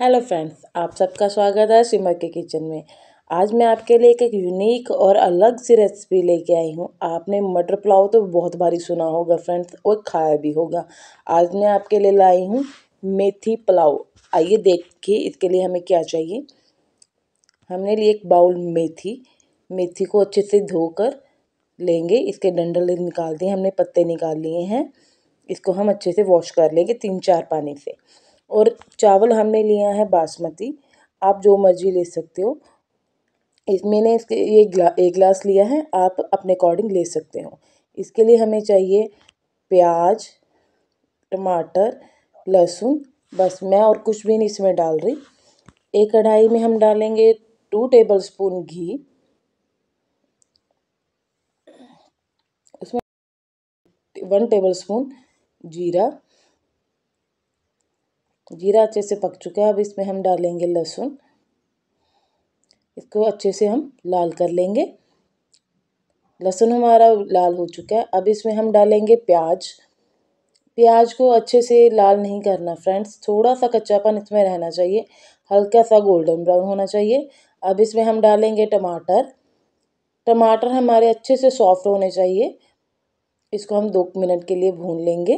hello friends आप सबका स्वागत है सिमर के किचन में आज मैं आपके लिए एक यूनिक और अलग सी रेसिपी लेके आई हूँ आपने मटर पुलाव तो बहुत भारी सुना होगा फ्रेंड्स और खाया भी होगा आज मैं आपके लिए लाई हूँ मेथी पुलाव आइए देखिए इसके लिए हमें क्या चाहिए हमने लिए एक बाउल मेथी मेथी को अच्छे से धोकर लेंगे इसके डंडल निकाल दिए हमने पत्ते निकाल लिए हैं इसको हम अच्छे से वॉश कर लेंगे तीन चार पानी से और चावल हमने लिया है बासमती आप जो मर्ज़ी ले सकते हो इस मैंने इसके ये ग्ला एक ग्लास लिया है आप अपने अकॉर्डिंग ले सकते हो इसके लिए हमें चाहिए प्याज टमाटर लहसुन बस मैं और कुछ भी नहीं इसमें डाल रही एक कढ़ाई में हम डालेंगे टू टेबल स्पून घी उसमें वन टेबल स्पून जीरा जीरा अच्छे से पक चुका है अब इसमें हम डालेंगे लहसुन इसको अच्छे से हम लाल कर लेंगे लहसुन हमारा लाल हो चुका है अब इसमें हम डालेंगे प्याज प्याज को अच्छे से लाल नहीं करना फ्रेंड्स थोड़ा सा कच्चापन इसमें रहना चाहिए हल्का सा गोल्डन ब्राउन होना चाहिए अब इसमें हम डालेंगे टमाटर टमाटर हमारे अच्छे से सॉफ्ट होने चाहिए इसको हम दो मिनट के लिए भून लेंगे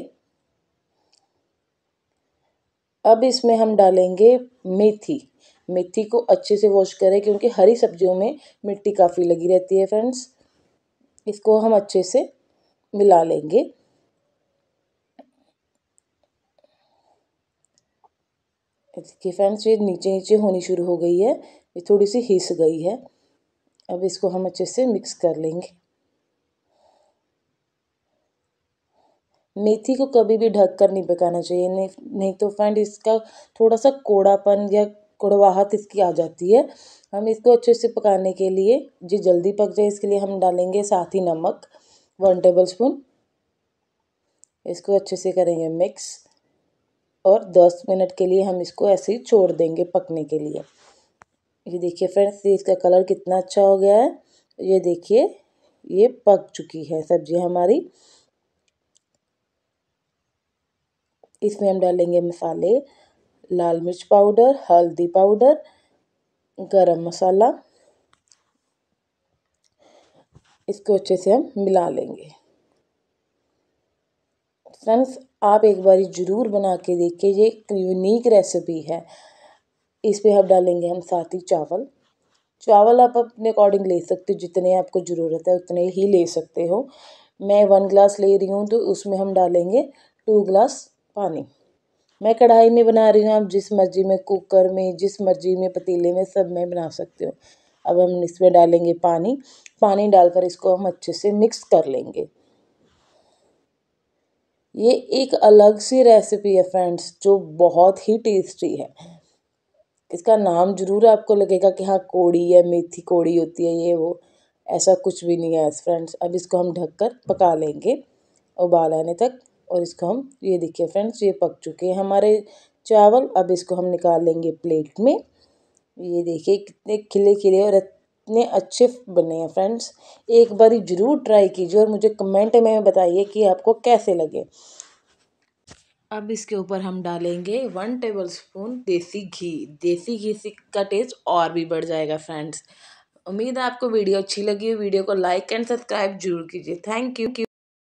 अब इसमें हम डालेंगे मेथी मेथी को अच्छे से वॉश करें क्योंकि हरी सब्जियों में मिट्टी काफ़ी लगी रहती है फ्रेंड्स इसको हम अच्छे से मिला लेंगे देखिए फ्रेंड्स ये नीचे नीचे होनी शुरू हो गई है ये थोड़ी सी हिस गई है अब इसको हम अच्छे से मिक्स कर लेंगे मेथी को कभी भी ढक कर नहीं पकाना चाहिए नहीं नहीं तो फ्रेंड इसका थोड़ा सा कौड़ापन या कड़वाहट इसकी आ जाती है हम इसको अच्छे से पकाने के लिए जी जल्दी पक जाए इसके लिए हम डालेंगे साथ ही नमक वन टेबल स्पून इसको अच्छे से करेंगे मिक्स और दस मिनट के लिए हम इसको ऐसे ही छोड़ देंगे पकने के लिए ये देखिए फ्रेंड्स इसका कलर कितना अच्छा हो गया है ये देखिए ये पक चुकी है सब्जी हमारी इसमें हम डालेंगे मसाले लाल मिर्च पाउडर हल्दी पाउडर गरम मसाला इसको अच्छे से हम मिला लेंगे फ्रेंड्स आप एक बार ज़रूर बना के देखिए ये एक यूनिक रेसिपी है इस पर हम डालेंगे हम साथ ही चावल चावल आप अपने अकॉर्डिंग ले सकते हो जितने आपको ज़रूरत है उतने ही ले सकते हो मैं वन ग्लास ले रही हूँ तो उसमें हम डालेंगे टू ग्लास पानी मैं कढ़ाई में बना रही हूँ आप जिस मर्ज़ी में कुकर में जिस मर्ज़ी में पतीले में सब में बना सकते हो अब हम इसमें डालेंगे पानी पानी डालकर इसको हम अच्छे से मिक्स कर लेंगे ये एक अलग सी रेसिपी है फ्रेंड्स जो बहुत ही टेस्टी है इसका नाम जरूर आपको लगेगा कि हाँ कोड़ी है मेथी कोड़ी होती है ये वो ऐसा कुछ भी नहीं है फ्रेंड्स अब इसको हम ढककर पका लेंगे उबाल आने तक और इसको हम ये देखिए फ्रेंड्स ये पक चुके हैं हमारे चावल अब इसको हम निकाल लेंगे प्लेट में ये देखिए कितने खिले खिले और इतने अच्छे बने हैं फ्रेंड्स एक बार ज़रूर ट्राई कीजिए और मुझे कमेंट में बताइए कि आपको कैसे लगे अब इसके ऊपर हम डालेंगे वन टेबल स्पून देसी घी देसी घी से का टेस्ट और भी बढ़ जाएगा फ्रेंड्स उम्मीद है आपको वीडियो अच्छी लगी वीडियो को लाइक एंड सब्सक्राइब जरूर कीजिए थैंक यू